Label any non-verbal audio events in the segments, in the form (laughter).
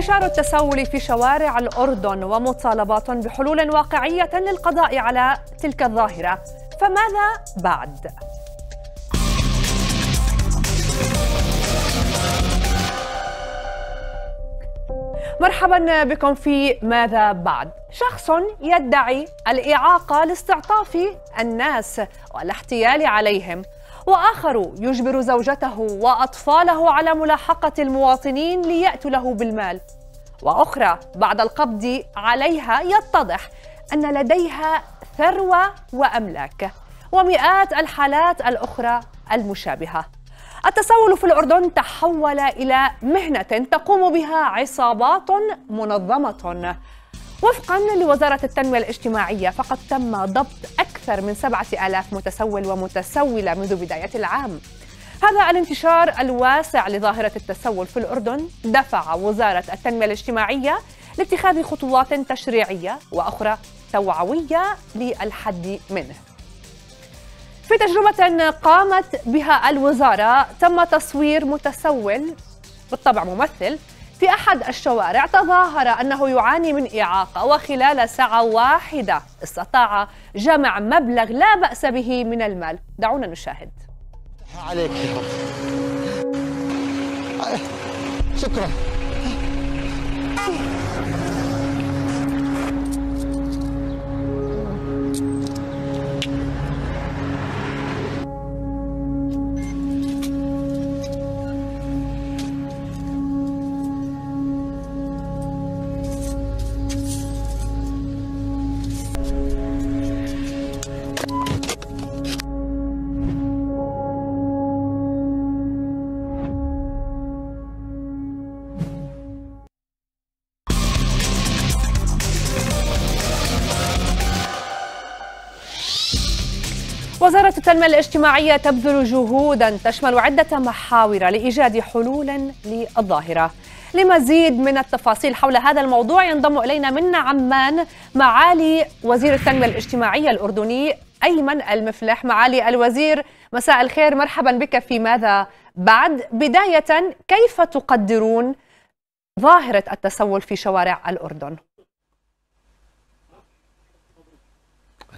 انتشار التسول في شوارع الأردن ومطالبات بحلول واقعية للقضاء على تلك الظاهرة فماذا بعد؟ مرحبا بكم في ماذا بعد شخص يدعي الإعاقة لاستعطاف الناس والاحتيال عليهم وآخر يجبر زوجته وأطفاله على ملاحقة المواطنين ليأتوا له بالمال وأخرى بعد القبض عليها يتضح أن لديها ثروة وأملاك ومئات الحالات الأخرى المشابهة التسول في الأردن تحول إلى مهنة تقوم بها عصابات منظمة وفقا لوزارة التنمية الاجتماعية فقد تم ضبط أكثر من 7000 متسول ومتسولة منذ بداية العام هذا الانتشار الواسع لظاهرة التسول في الأردن دفع وزارة التنمية الاجتماعية لاتخاذ خطوات تشريعية وأخرى توعوية للحد منه في تجربة قامت بها الوزارة تم تصوير متسول بالطبع ممثل في أحد الشوارع تظاهر أنه يعاني من إعاقة وخلال ساعة واحدة استطاع جمع مبلغ لا بأس به من المال دعونا نشاهد عليك شكرا التنمية الاجتماعية تبذل جهودا تشمل عدة محاور لإيجاد حلول للظاهرة لمزيد من التفاصيل حول هذا الموضوع ينضم إلينا من عمان معالي وزير التنمية الاجتماعية الأردني أيمن المفلح معالي الوزير مساء الخير مرحبا بك في ماذا بعد بداية كيف تقدرون ظاهرة التسول في شوارع الأردن؟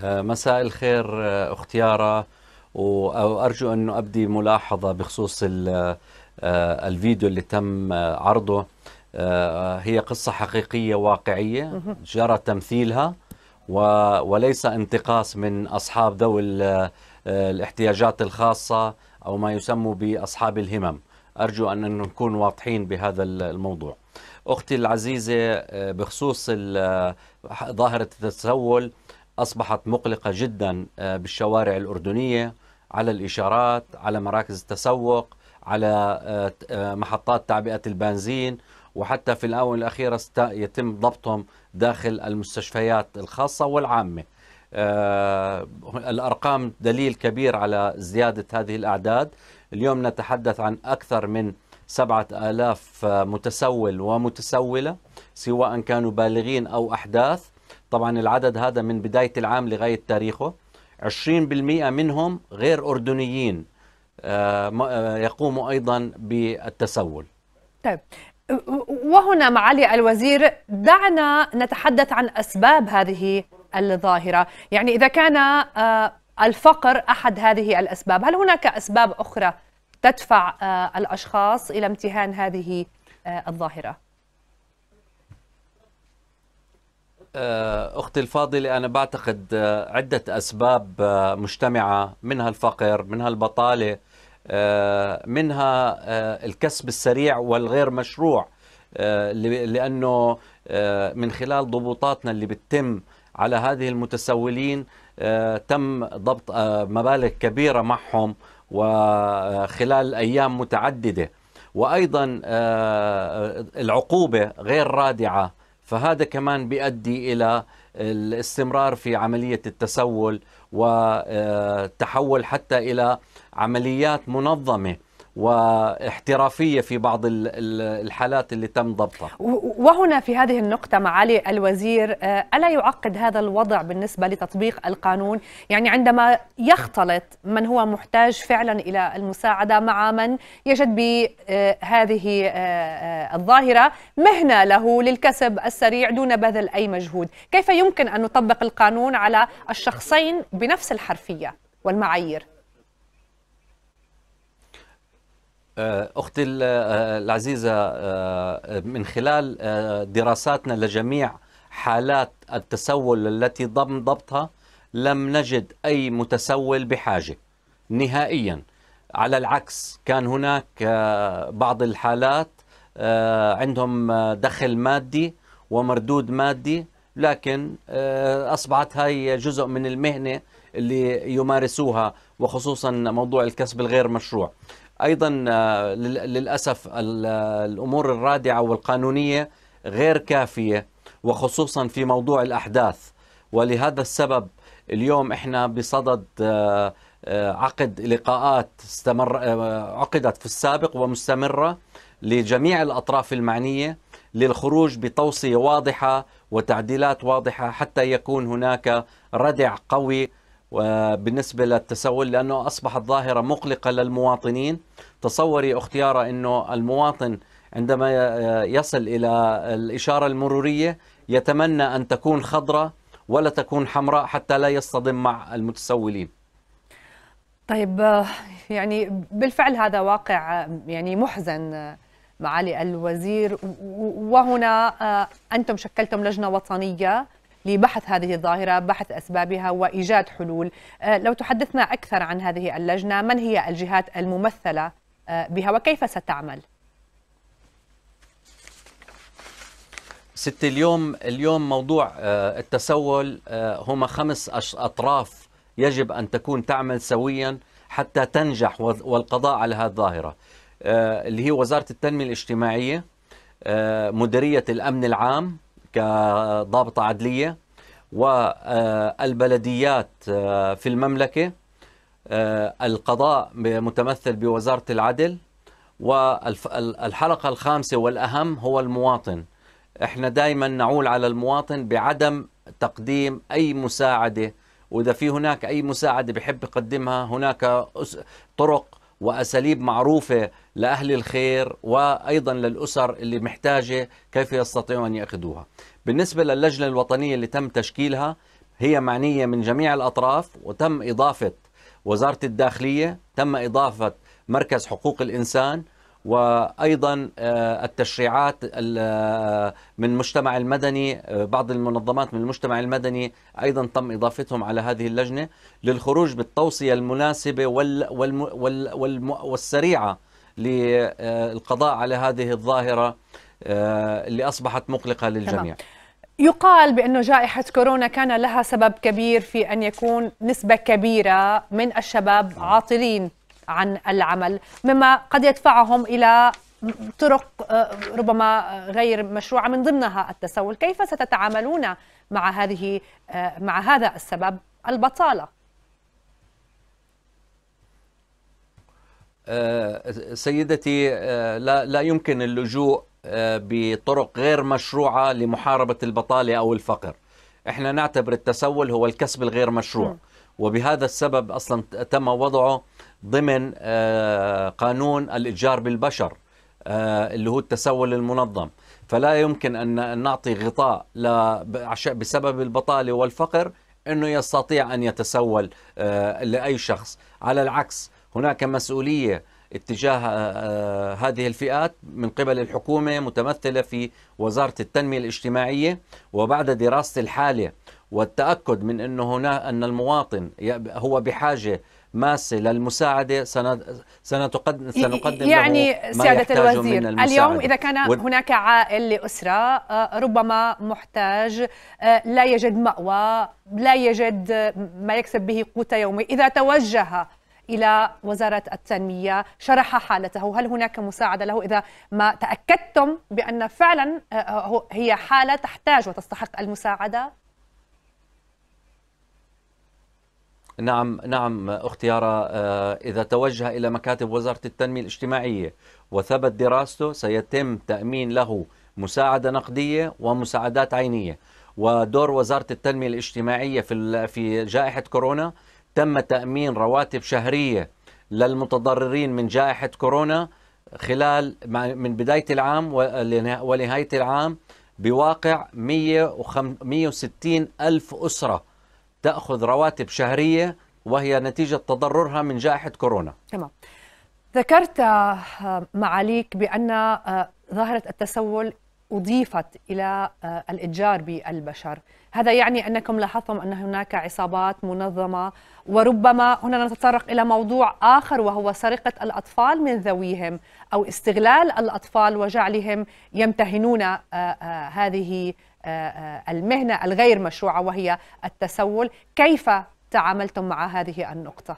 آه، مساء الخير آه، اخت يارا وارجو أن ابدي ملاحظه بخصوص آه، الفيديو اللي تم عرضه هي قصه حقيقيه واقعيه جرى تمثيلها وليس انتقاص من اصحاب ذوي الاحتياجات الخاصه او ما يسمى باصحاب الهمم ارجو ان نكون واضحين بهذا الموضوع اختي العزيزه بخصوص ظاهره التسول أصبحت مقلقة جدا آه، بالشوارع الأردنية على الإشارات على مراكز التسوق على آه، آه، محطات تعبئة البنزين وحتى في الآونة الأخيرة يتم ضبطهم داخل المستشفيات الخاصة والعامة الأرقام دليل كبير على زيادة هذه الأعداد اليوم نتحدث عن أكثر من سبعة آلاف متسول ومتسولة سواء كانوا بالغين أو أحداث طبعا العدد هذا من بداية العام لغاية تاريخه 20% منهم غير أردنيين آه، آه، يقوموا أيضا بالتسول طيب وهنا معالي الوزير دعنا نتحدث عن أسباب هذه الظاهرة يعني إذا كان آه، الفقر أحد هذه الأسباب هل هناك أسباب أخرى تدفع الأشخاص إلى امتهان هذه الظاهرة؟ آه، أختي الفاضلة أنا بعتقد آه، عدة أسباب آه، مجتمعة منها الفقر منها البطالة منها الكسب السريع والغير مشروع لأنه من خلال ضبوطاتنا اللي بتتم على هذه المتسولين تم ضبط مبالغ كبيرة معهم وخلال أيام متعددة وأيضا العقوبة غير رادعة فهذا كمان بيؤدي الى الاستمرار في عمليه التسول وتحول حتى الى عمليات منظمه واحترافية في بعض الحالات اللي تم ضبطها وهنا في هذه النقطة معالي الوزير آه، ألا يعقد هذا الوضع بالنسبة لتطبيق القانون يعني عندما يختلط من هو محتاج فعلا إلى المساعدة مع من يجد بهذه آه، آه، الظاهرة مهنة له للكسب السريع دون بذل أي مجهود كيف يمكن أن نطبق القانون على الشخصين بنفس الحرفية والمعايير آه، أختي آه، العزيزة آه، من خلال دراساتنا لجميع حالات التسول التي ضم ضبطها لم نجد أي متسول بحاجة نهائيا على العكس كان هناك بعض الحالات عندهم دخل مادي ومردود مادي لكن أصبحت هاي جزء من المهنة اللي يمارسوها وخصوصا موضوع الكسب الغير مشروع ايضا آه، للاسف الامور الرادعه والقانونيه غير كافيه وخصوصا في موضوع الاحداث ولهذا السبب اليوم احنا بصدد آه، آه، عقد لقاءات استمر عقدت في السابق ومستمره لجميع الاطراف المعنيه للخروج بتوصيه واضحه وتعديلات واضحه حتى يكون هناك ردع قوي وبالنسبة للتسول لأنه أصبحت ظاهرة مقلقة للمواطنين تصوري أختيارة أنه المواطن عندما يصل إلى الإشارة المرورية يتمنى أن تكون خضراء ولا تكون حمراء حتى لا يصطدم مع المتسولين طيب آه، يعني بالفعل هذا واقع آه، يعني محزن آه، معالي الوزير وهنا أنتم شكلتم لجنة وطنية لبحث هذه الظاهرة بحث أسبابها وإيجاد حلول آه، لو تحدثنا أكثر عن هذه اللجنة من هي الجهات الممثلة آه، بها وكيف ستعمل؟ ست اليوم اليوم موضوع آه، التسول هما خمس أطراف يجب أن تكون تعمل سويا حتى تنجح والقضاء على هذه الظاهرة اللي هي وزارة التنمية الاجتماعية مديرية الأمن العام كضابطة عدلية والبلديات آه، في المملكة آه، القضاء متمثل بوزارة العدل والحلقة الخامسة والأهم هو المواطن احنا دائما نعول على المواطن بعدم تقديم أي مساعدة وإذا في هناك أي مساعدة بحب يقدمها هناك طرق وأساليب معروفة لأهل الخير وأيضا للأسر اللي محتاجة كيف يستطيعوا أن يأخذوها بالنسبة للجنة الوطنية اللي تم تشكيلها هي معنية من جميع الأطراف وتم إضافة وزارة الداخلية تم إضافة مركز حقوق الإنسان وايضا آه، التشريعات آه، من المجتمع المدني آه، بعض المنظمات من المجتمع المدني ايضا تم اضافتهم على هذه اللجنه للخروج بالتوصيه المناسبه والسريعه للقضاء على هذه الظاهره اللي اصبحت مقلقه للجميع. يقال بأن جائحة كورونا كان لها سبب كبير في أن يكون نسبة كبيرة من الشباب نعم. عاطلين عن العمل مما قد يدفعهم إلى طرق آه، ربما غير مشروعة من ضمنها التسول كيف ستتعاملون مع هذه آه، مع هذا السبب البطالة آه، سيدتي لا لا يمكن اللجوء بطرق غير مشروعة لمحاربة البطالة أو الفقر احنا نعتبر التسول هو الكسب الغير مشروع وبهذا السبب أصلا تم وضعه ضمن آه، قانون الإتجار بالبشر آه، اللي هو التسول المنظم فلا يمكن أن نعطي غطاء بسبب البطالة والفقر أنه يستطيع أن يتسول آه، لأي شخص على العكس هناك مسؤولية اتجاه هذه الفئات من قبل الحكومة متمثلة في وزارة التنمية الاجتماعية وبعد دراسة الحالة والتأكد من أنه هنا أن المواطن هو بحاجة ماسة للمساعدة سنتقدم سنقدم يعني له ما سيادة الوزير من اليوم إذا كان هناك عائل لأسرة آه، ربما محتاج آه، لا يجد مأوى لا يجد ما يكسب به قوت يومه إذا توجه إلى وزارة التنمية شرح حالته هل هناك مساعدة له إذا ما تأكدتم بأن فعلا آه، هي حالة تحتاج وتستحق المساعدة نعم نعم اختي يارا آه، اذا توجه الى مكاتب وزاره التنميه الاجتماعيه وثبت دراسته سيتم تامين له مساعده نقديه ومساعدات عينيه ودور وزاره التنميه الاجتماعيه في في جائحه كورونا تم تامين رواتب شهريه للمتضررين من جائحه كورونا خلال من بدايه العام ولنهايه العام بواقع 160 الف اسره تأخذ رواتب شهرية وهي نتيجة تضررها من جائحة كورونا تمام ذكرت آه، معاليك بأن آه، ظاهرة التسول أضيفت إلى آه، الإتجار بالبشر هذا يعني أنكم لاحظتم أن هناك عصابات منظمة وربما هنا نتطرق إلى موضوع آخر وهو سرقة الأطفال من ذويهم أو استغلال الأطفال وجعلهم يمتهنون هذه آه، آه، المهنة الغير مشروعة وهي التسول كيف تعاملتم مع هذه النقطة؟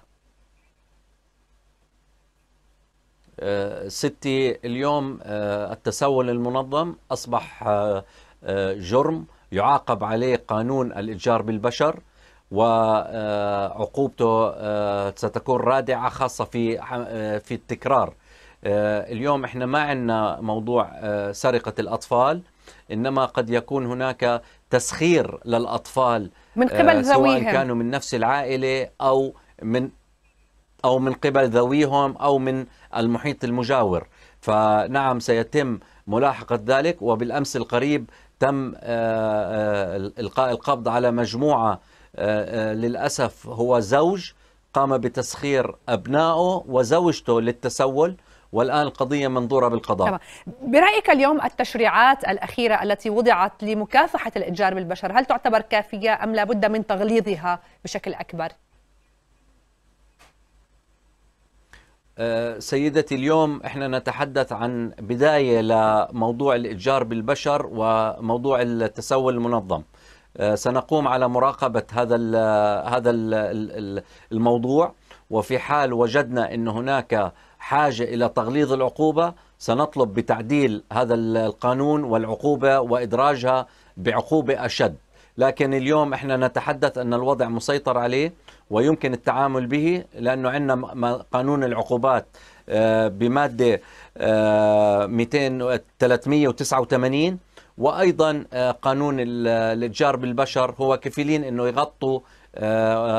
آه، ستي اليوم التسول المنظم أصبح جرم يعاقب عليه قانون الإتجار بالبشر وعقوبته ستكون رادعة خاصة في في التكرار اليوم احنا ما عندنا موضوع سرقة الأطفال إنما قد يكون هناك تسخير للأطفال من آه، قبل سواء ذويهم. كانوا من نفس العائلة أو من أو من قبل ذويهم أو من المحيط المجاور فنعم سيتم ملاحقة ذلك وبالأمس القريب تم آه، آه، إلقاء القبض على مجموعة للأسف هو زوج قام بتسخير أبنائه وزوجته للتسول والآن القضية منظورة بالقضاء طبعا. برأيك اليوم التشريعات الأخيرة التي وضعت لمكافحة الإتجار بالبشر هل تعتبر كافية أم لا بد من تغليظها بشكل أكبر؟ أه، سيدتي اليوم احنا نتحدث عن بدايه لموضوع الاتجار بالبشر وموضوع التسول المنظم. أه، سنقوم على مراقبه هذا ال هذا ال الموضوع وفي حال وجدنا ان هناك حاجة إلى تغليظ العقوبة سنطلب بتعديل هذا القانون والعقوبة وإدراجها بعقوبة أشد لكن اليوم احنا نتحدث أن الوضع مسيطر عليه ويمكن التعامل به لأنه عندنا قانون العقوبات آه، بمادة 200 آه، 389 وأيضا آه، قانون الإتجار بالبشر هو كفيلين أنه يغطوا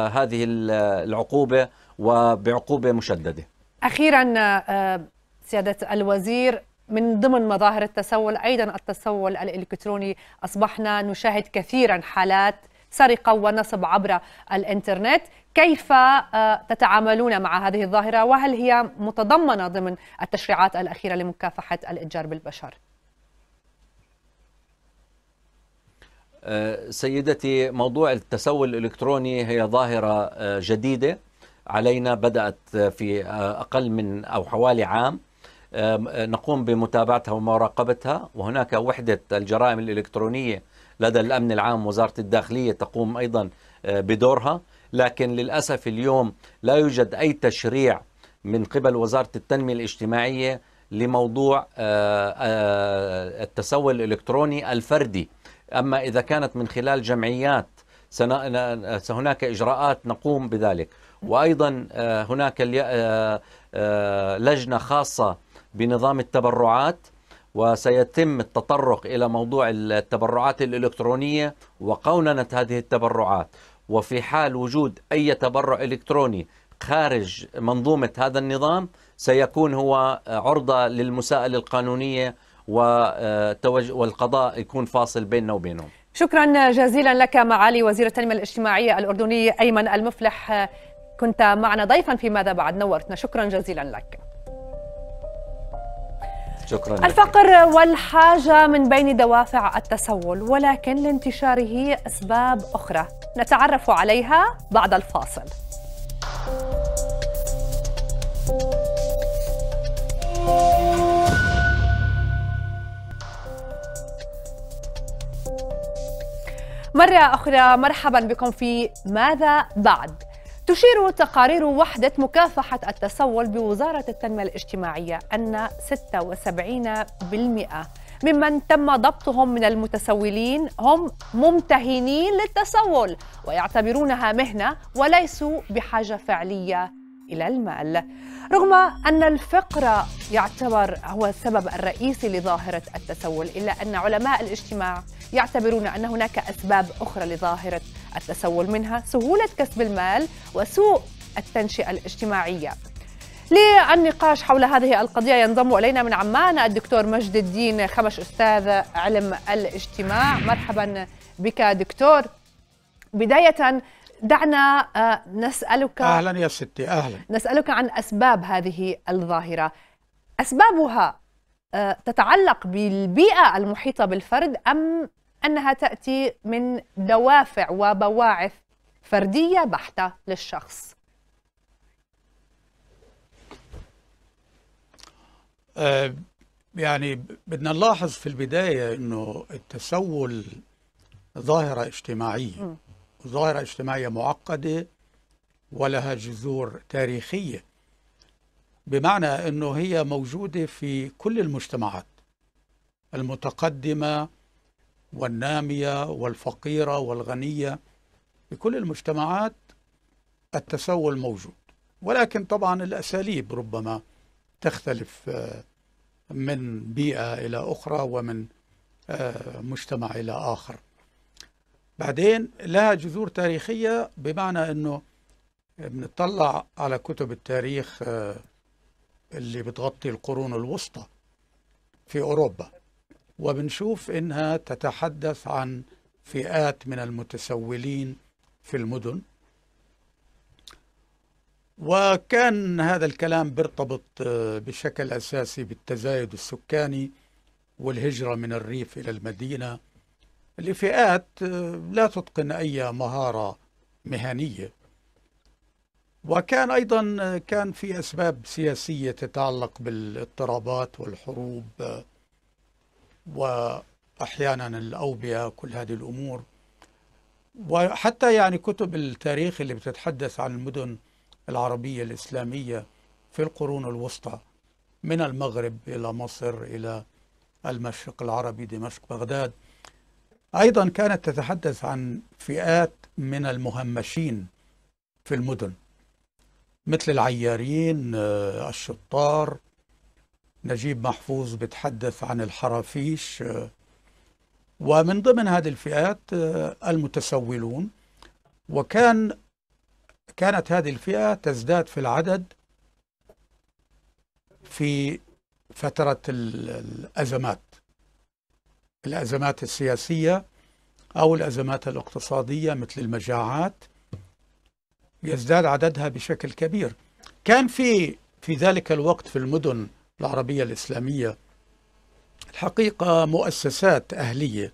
هذه العقوبة وبعقوبة مشددة أخيرا آه، سيادة الوزير من ضمن مظاهر التسول أيضا التسول الإلكتروني أصبحنا نشاهد كثيرا حالات سرقة ونصب عبر الإنترنت كيف آه، تتعاملون مع هذه الظاهرة وهل هي متضمنة ضمن التشريعات الأخيرة لمكافحة الإتجار بالبشر؟ آه، سيدتي موضوع التسول الإلكتروني هي ظاهرة جديدة علينا بدأت في أقل من أو حوالي عام نقوم بمتابعتها ومراقبتها وهناك وحدة الجرائم الإلكترونية لدى الأمن العام وزارة الداخلية تقوم أيضا آه، بدورها لكن للأسف اليوم لا يوجد أي تشريع من قبل وزارة التنمية الاجتماعية لموضوع آه، آه، التسول الإلكتروني الفردي أما إذا كانت من خلال جمعيات هناك إجراءات نقوم بذلك وأيضا آه، هناك آه، آه، لجنة خاصة بنظام التبرعات وسيتم التطرق إلى موضوع التبرعات الإلكترونية وقوننة هذه التبرعات وفي حال وجود أي تبرع إلكتروني خارج منظومة هذا النظام سيكون هو عرضة للمساءلة القانونية والقضاء يكون فاصل بيننا وبينهم شكرا جزيلا لك معالي وزير التنمية الاجتماعية الأردني أيمن المفلح كنت معنا ضيفا في ماذا بعد نورتنا شكرا جزيلا لك شكرا لك. الفقر والحاجة من بين دوافع التسول ولكن لانتشاره أسباب أخرى نتعرف عليها بعد الفاصل مرة أخرى مرحبا بكم في ماذا بعد تشير تقارير وحدة مكافحة التسول بوزارة التنمية الاجتماعية أن 76% ممن تم ضبطهم من المتسولين هم ممتهنين للتسول ويعتبرونها مهنة وليسوا بحاجة فعلية إلى المال رغم أن الفقر يعتبر هو السبب الرئيسي لظاهرة التسول إلا أن علماء الاجتماع يعتبرون أن هناك أسباب أخرى لظاهرة التسول منها سهولة كسب المال وسوء التنشئة الاجتماعية للنقاش حول هذه القضية ينضم إلينا من عمان الدكتور مجد الدين خبش أستاذ علم الاجتماع مرحبا بك دكتور بداية دعنا آه، نسألك أهلا يا ستي أهلا نسألك عن أسباب هذه الظاهرة أسبابها آه، تتعلق بالبيئة المحيطة بالفرد أم أنها تأتي من دوافع وبواعث فردية بحتة للشخص آه، يعني بدنا نلاحظ في البداية أنه التسول ظاهرة اجتماعية م. ظاهرة اجتماعية معقدة ولها جذور تاريخية بمعنى أنه هي موجودة في كل المجتمعات المتقدمة والنامية والفقيرة والغنية في كل المجتمعات التسول موجود ولكن طبعا الأساليب ربما تختلف آه، من بيئة إلى أخرى ومن آه، مجتمع إلى آخر بعدين لها جذور تاريخية بمعنى أنه بنطلع على كتب التاريخ آه، اللي بتغطي القرون الوسطى في أوروبا وبنشوف أنها تتحدث عن فئات من المتسولين في المدن وكان هذا الكلام بيرتبط آه، بشكل أساسي بالتزايد السكاني والهجرة من الريف إلى المدينة الإفئات آه، لا تتقن أي مهارة مهنية وكان أيضا آه، كان في أسباب سياسية تتعلق بالاضطرابات والحروب آه، وأحيانا الأوبئة كل هذه الأمور وحتى يعني كتب التاريخ اللي بتتحدث عن المدن العربية الإسلامية في القرون الوسطى من المغرب إلى مصر إلى المشرق العربي دمشق بغداد أيضا كانت تتحدث عن فئات من المهمشين في المدن مثل العيارين آه، الشطار نجيب محفوظ بتحدث عن الحرافيش آه، ومن ضمن هذه الفئات آه، المتسولون وكان كانت هذه الفئة تزداد في العدد في فترة الأزمات الأزمات السياسية أو الأزمات الاقتصادية مثل المجاعات يزداد عددها بشكل كبير كان في في ذلك الوقت في المدن العربية الإسلامية الحقيقة مؤسسات أهلية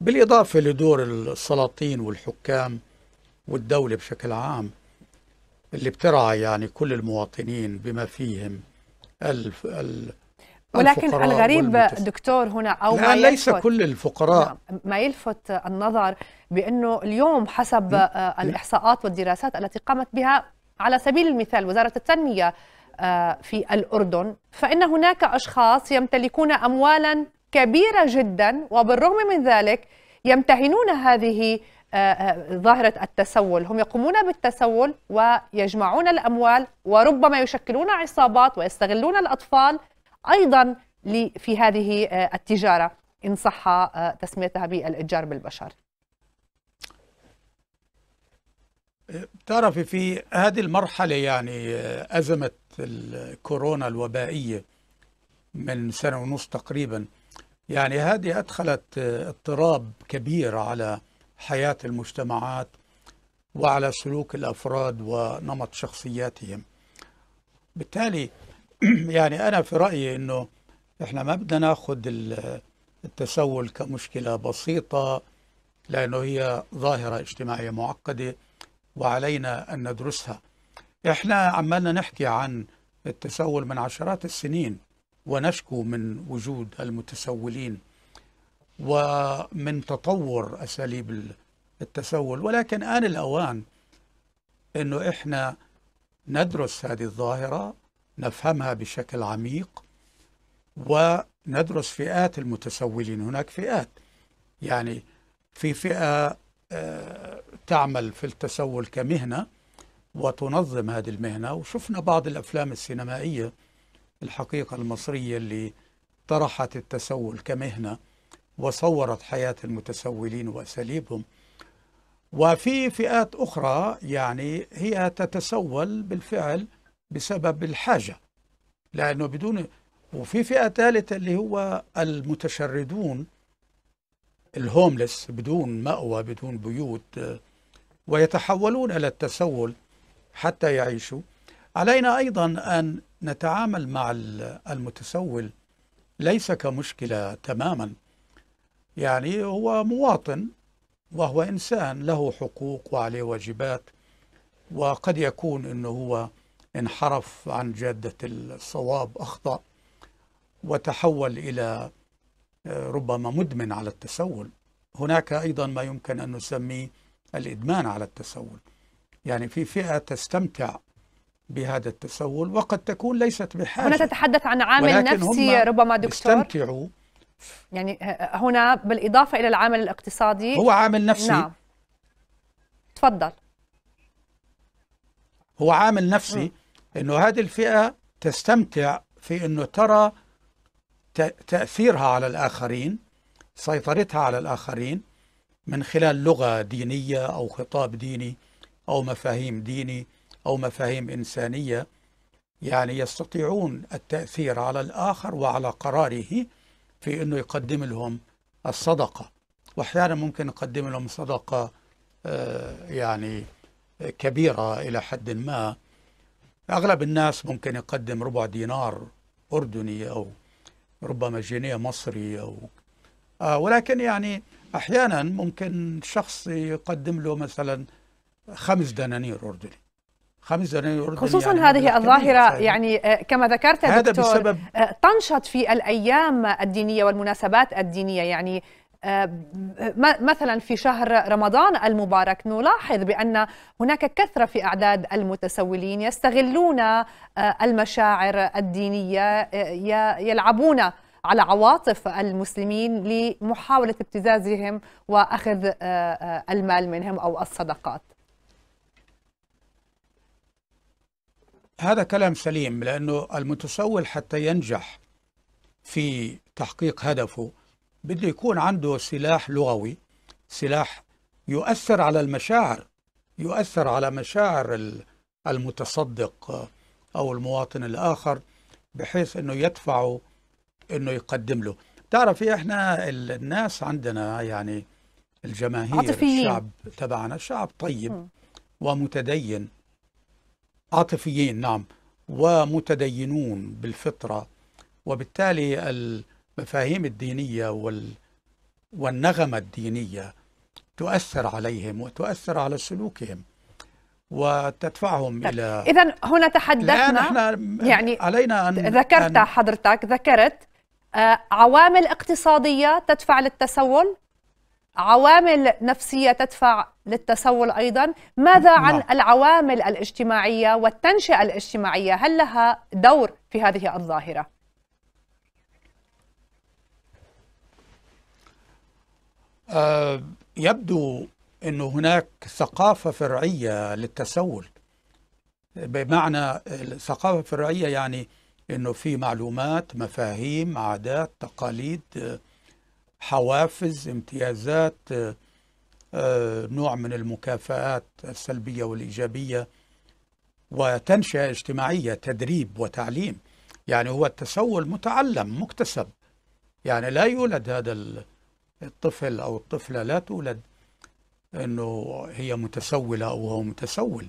بالإضافة لدور السلاطين والحكام والدولة بشكل عام اللي بترعى يعني كل المواطنين بما فيهم ولكن الغريب دكتور هنا او ما يلفت ليس كل نعم، الفقراء ما يلفت النظر بانه اليوم حسب آه، الاحصاءات والدراسات التي قامت بها على سبيل المثال وزاره التنميه آه، في الاردن فان هناك اشخاص يمتلكون اموالا كبيره جدا وبالرغم من ذلك يمتهنون هذه آه، ظاهرة التسول هم يقومون بالتسول ويجمعون الأموال وربما يشكلون عصابات ويستغلون الأطفال أيضا في هذه آه، التجارة إن صح آه، تسميتها بالإتجار بالبشر بتعرفي في هذه المرحلة يعني آه، أزمة الكورونا الوبائية من سنة ونص تقريبا يعني هذه أدخلت اضطراب كبير على حياة المجتمعات وعلى سلوك الأفراد ونمط شخصياتهم بالتالي (clears throat) يعني أنا في رأيي أنه إحنا ما بدنا ناخذ التسول كمشكلة بسيطة لأنه هي ظاهرة اجتماعية معقدة وعلينا أن ندرسها إحنا عمالنا نحكي عن التسول من عشرات السنين ونشكو من وجود المتسولين ومن تطور أساليب التسول ولكن آن الأوان أنه إحنا ندرس هذه الظاهرة نفهمها بشكل عميق وندرس فئات المتسولين هناك فئات يعني في فئة آه، تعمل في التسول كمهنة وتنظم هذه المهنة وشفنا بعض الأفلام السينمائية الحقيقة المصرية اللي طرحت التسول كمهنة وصورت حياة المتسولين وأساليبهم وفي فئات أخرى يعني هي تتسول بالفعل بسبب الحاجة لأنه بدون وفي فئة ثالثة اللي هو المتشردون الهوملس بدون مأوى بدون بيوت ويتحولون إلى التسول حتى يعيشوا علينا أيضا أن نتعامل مع المتسول ليس كمشكلة تماما يعني هو مواطن وهو إنسان له حقوق وعليه واجبات وقد يكون أنه هو انحرف عن جادة الصواب أخطأ وتحول إلى آه، ربما مدمن على التسول هناك أيضا ما يمكن أن نسميه الإدمان على التسول يعني في فئة تستمتع بهذا التسول وقد تكون ليست بحاجة هنا تتحدث عن عامل نفسي ربما دكتور يستمتعوا يعني آه، آه، هنا بالإضافة إلى العامل الاقتصادي هو عامل نفسي نعم تفضل هو عامل نفسي م. انه هذه الفئه تستمتع في انه ترى تاثيرها على الاخرين سيطرتها على الاخرين من خلال لغه دينيه او خطاب ديني او مفاهيم ديني او مفاهيم انسانيه يعني يستطيعون التاثير على الاخر وعلى قراره في انه يقدم لهم الصدقه واحيانا ممكن يقدم لهم صدقه آه، يعني كبيره الى حد ما أغلب الناس ممكن يقدم ربع دينار أردني أو ربما جنيه مصري أو آه ولكن يعني أحيانا ممكن شخص يقدم له مثلا خمس دنانير أردني خمس دنانير أردني خصوصا يعني هذه الظاهرة يعني آه، كما ذكرت هذا دكتور بسبب آه، تنشط في الأيام الدينية والمناسبات الدينية يعني آه، مثلا في شهر رمضان المبارك نلاحظ بان هناك كثره في اعداد المتسولين يستغلون آه، المشاعر الدينيه آه، يلعبون على عواطف المسلمين لمحاوله ابتزازهم واخذ المال منهم او الصدقات. هذا كلام سليم لانه المتسول حتى ينجح في تحقيق هدفه بده يكون عنده سلاح لغوي سلاح يؤثر على المشاعر يؤثر على مشاعر المتصدق أو المواطن الآخر بحيث أنه يدفعه أنه يقدم له تعرف احنا الناس عندنا يعني الجماهير عاطفيين. الشعب تبعنا شعب طيب م. ومتدين عاطفيين نعم ومتدينون بالفطرة وبالتالي المفاهيم الدينية وال والنغمة الدينية تؤثر عليهم وتؤثر على سلوكهم وتدفعهم طيب. الى اذا هنا تحدثنا نحن يعني علينا ان ذكرت أن حضرتك ذكرت آه، عوامل اقتصاديه تدفع للتسول عوامل نفسيه تدفع للتسول ايضا ماذا عن نعم. العوامل الاجتماعيه والتنشئه الاجتماعيه هل لها دور في هذه الظاهره آه، يبدو أن هناك ثقافة فرعية للتسول بمعنى الثقافة الفرعية يعني أنه في معلومات مفاهيم عادات تقاليد حوافز امتيازات آه، آه، نوع من المكافآت السلبية والإيجابية وتنشئة اجتماعية تدريب وتعليم يعني هو التسول متعلم مكتسب يعني لا يولد هذا الطفل أو الطفلة لا تولد أنه هي متسولة أو هو متسول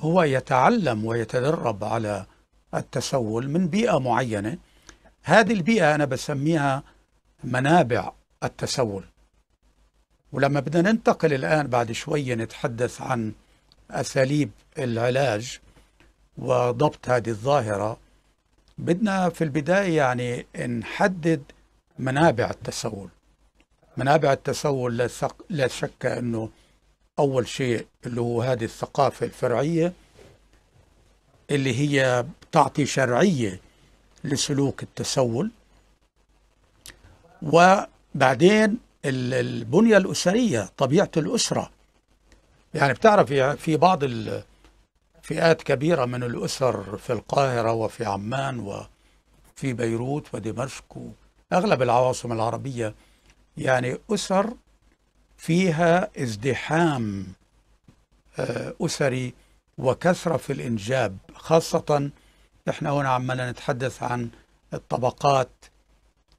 هو يتعلم ويتدرب على التسول من بيئة معينة هذه البيئة أنا بسميها منابع التسول ولما بدنا ننتقل الآن بعد شوي نتحدث عن أساليب العلاج وضبط هذه الظاهرة بدنا في البداية يعني نحدد منابع التسول منابع التسول لا شك أنه أول شيء اللي هو هذه الثقافة الفرعية اللي هي تعطي شرعية لسلوك التسول وبعدين البنية الأسرية طبيعة الأسرة يعني بتعرف في بعض الفئات كبيرة من الأسر في القاهرة وفي عمان وفي بيروت ودمشق وأغلب العواصم العربية يعني أسر فيها ازدحام آه، أسري وكثرة في الإنجاب خاصة إحنا هنا عمالنا نتحدث عن الطبقات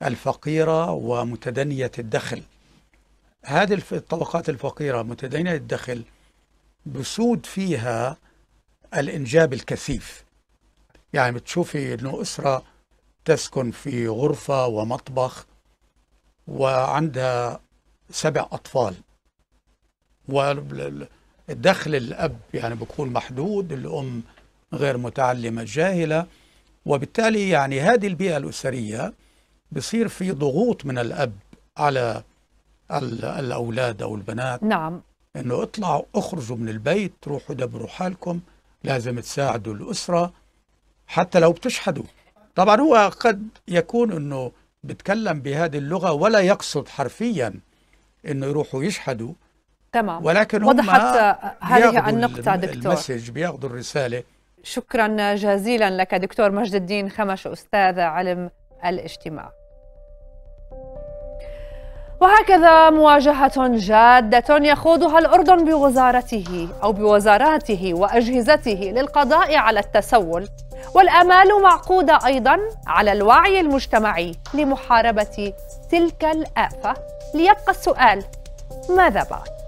الفقيرة ومتدنية الدخل هذه الطبقات الفقيرة متدنية الدخل بسود فيها الإنجاب الكثيف يعني بتشوفي أنه أسرة تسكن في غرفة ومطبخ وعندها سبع أطفال والدخل الأب يعني بيكون محدود الأم غير متعلمة جاهلة وبالتالي يعني هذه البيئة الأسرية بصير في ضغوط من الأب على الأولاد أو البنات نعم أنه اطلعوا اخرجوا من البيت روحوا دبروا حالكم لازم تساعدوا الأسرة حتى لو بتشحدوا طبعا هو قد يكون أنه بيتكلم بهذه اللغة ولا يقصد حرفيا أنه يروحوا يشحدوا تمام ولكن وضحت هذه النقطة دكتور المسج بياخذوا الرسالة شكرا جزيلا لك دكتور مجد الدين خمش أستاذ علم الاجتماع وهكذا مواجهة جادة يخوضها الأردن بوزارته أو بوزاراته وأجهزته للقضاء على التسول والآمال معقودة أيضا على الوعي المجتمعي لمحاربة تلك الآفة ليبقى السؤال ماذا بعد؟